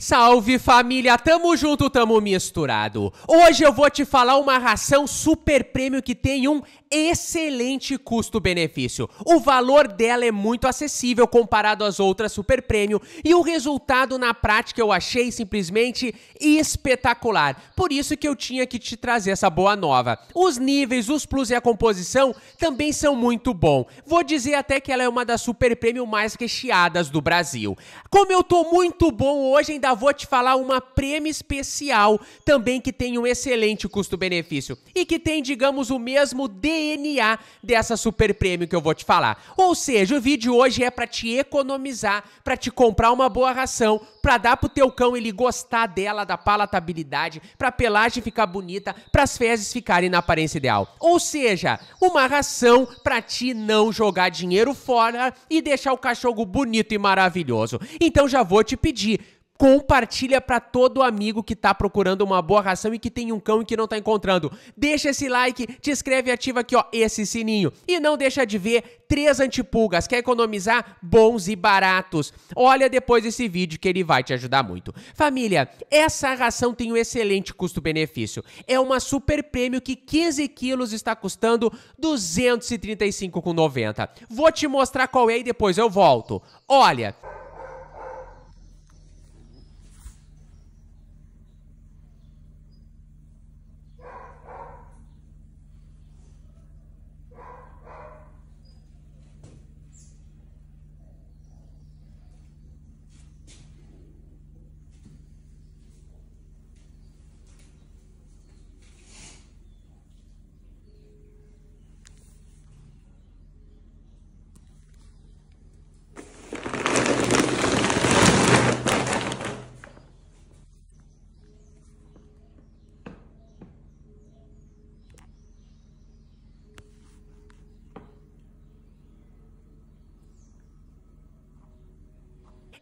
Salve família, tamo junto, tamo misturado. Hoje eu vou te falar uma ração super prêmio que tem um excelente custo-benefício. O valor dela é muito acessível comparado às outras Super Premium e o resultado na prática eu achei simplesmente espetacular. Por isso que eu tinha que te trazer essa boa nova. Os níveis, os plus e a composição também são muito bom. Vou dizer até que ela é uma das Super Premium mais recheadas do Brasil. Como eu tô muito bom hoje, ainda vou te falar uma prêmio especial também que tem um excelente custo-benefício e que tem, digamos, o mesmo de DNA dessa super prêmio que eu vou te falar. Ou seja, o vídeo hoje é para te economizar, para te comprar uma boa ração, para dar pro teu cão ele gostar dela, da palatabilidade, pra pelagem ficar bonita, para as fezes ficarem na aparência ideal. Ou seja, uma ração para ti não jogar dinheiro fora e deixar o cachorro bonito e maravilhoso. Então já vou te pedir, compartilha para todo amigo que tá procurando uma boa ração e que tem um cão e que não tá encontrando. Deixa esse like, te inscreve e ativa aqui, ó, esse sininho. E não deixa de ver três antipulgas. Quer economizar? Bons e baratos. Olha depois esse vídeo que ele vai te ajudar muito. Família, essa ração tem um excelente custo-benefício. É uma super prêmio que 15 quilos está custando 235,90. Vou te mostrar qual é e depois eu volto. Olha...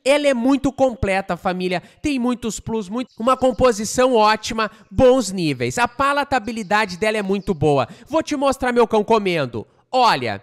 Ela é muito completa, família. Tem muitos plus, muito... uma composição ótima, bons níveis. A palatabilidade dela é muito boa. Vou te mostrar meu cão comendo. Olha,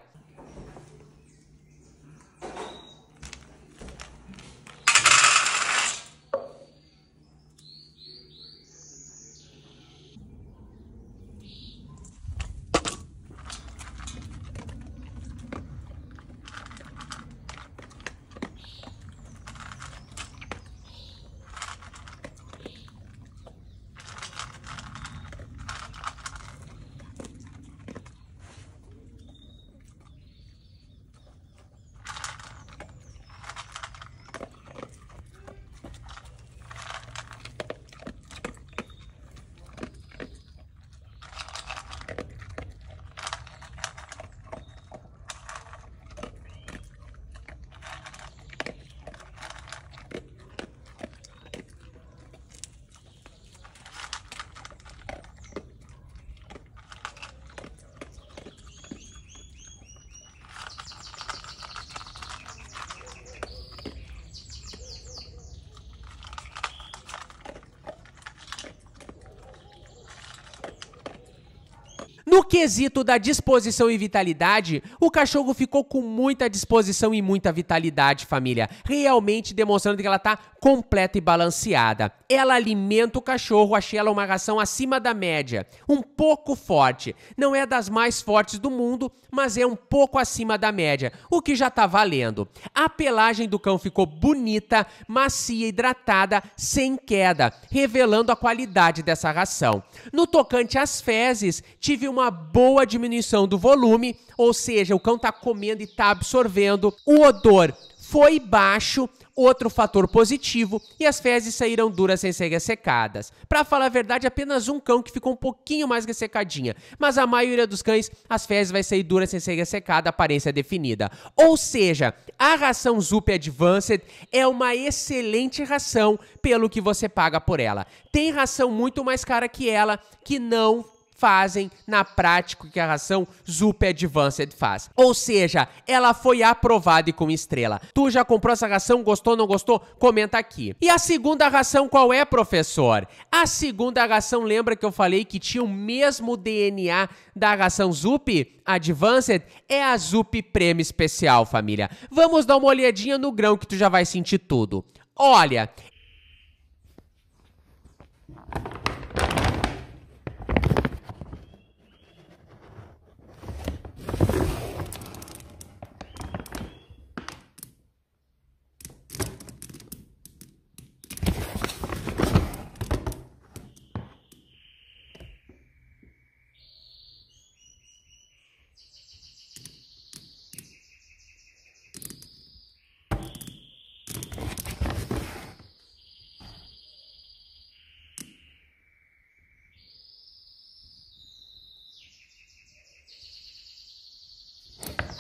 No quesito da disposição e vitalidade, o cachorro ficou com muita disposição e muita vitalidade, família. Realmente demonstrando que ela está completa e balanceada. Ela alimenta o cachorro, achei ela uma ração acima da média, um pouco forte. Não é das mais fortes do mundo, mas é um pouco acima da média, o que já está valendo. A pelagem do cão ficou bonita, macia, hidratada, sem queda, revelando a qualidade dessa ração. No tocante às fezes, tive um uma boa diminuição do volume, ou seja, o cão está comendo e está absorvendo. O odor foi baixo, outro fator positivo, e as fezes saíram duras sem serem ressecadas. Para falar a verdade, apenas um cão que ficou um pouquinho mais ressecadinha, mas a maioria dos cães, as fezes vai sair duras sem serem ressecada, aparência é definida. Ou seja, a ração Zup Advanced é uma excelente ração pelo que você paga por ela. Tem ração muito mais cara que ela que não fazem na prática o que a ração Zup Advanced faz. Ou seja, ela foi aprovada e com estrela. Tu já comprou essa ração? Gostou, não gostou? Comenta aqui. E a segunda ração qual é, professor? A segunda ração, lembra que eu falei que tinha o mesmo DNA da ração Zup Advanced? É a Zup Prêmio Especial, família. Vamos dar uma olhadinha no grão que tu já vai sentir tudo. Olha,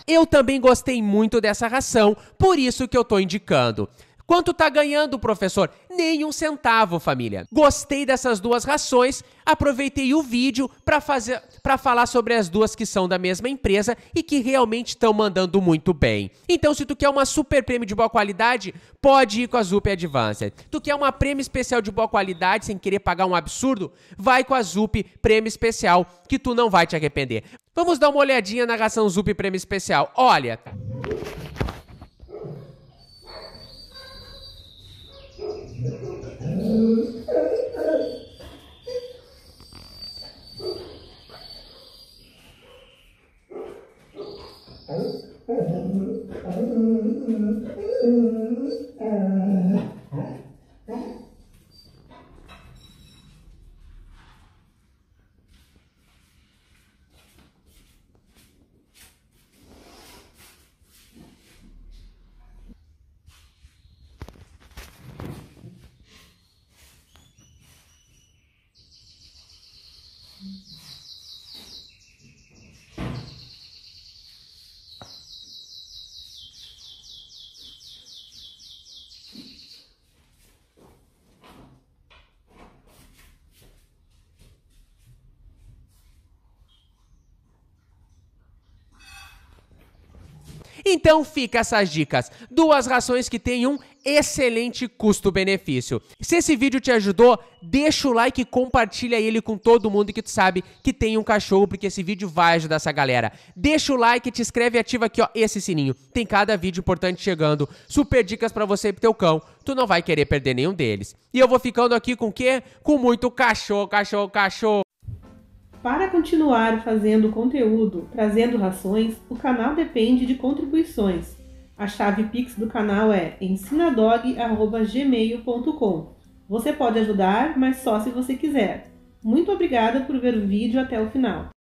Eu também gostei muito dessa ração, por isso que eu tô indicando. Quanto tá ganhando, professor? Nenhum centavo, família. Gostei dessas duas rações, aproveitei o vídeo para fazer para falar sobre as duas que são da mesma empresa e que realmente estão mandando muito bem. Então, se tu quer uma super prêmio de boa qualidade, pode ir com a Zup Advanced. Tu quer uma prêmio especial de boa qualidade sem querer pagar um absurdo? Vai com a Zup Prêmio Especial, que tu não vai te arrepender. Vamos dar uma olhadinha na ração Zup Prêmio Especial. Olha, Jesus. Então fica essas dicas. Duas rações que tem um excelente custo-benefício. Se esse vídeo te ajudou, deixa o like e compartilha ele com todo mundo que tu sabe que tem um cachorro, porque esse vídeo vai ajudar essa galera. Deixa o like, te inscreve e ativa aqui ó, esse sininho. Tem cada vídeo importante chegando, super dicas para você e pro teu cão. Tu não vai querer perder nenhum deles. E eu vou ficando aqui com o quê? Com muito cachorro, cachorro, cachorro. Para continuar fazendo conteúdo, trazendo rações, o canal depende de contribuições a chave Pix do canal é ensinadog.gmail.com. Você pode ajudar, mas só se você quiser. Muito obrigada por ver o vídeo até o final.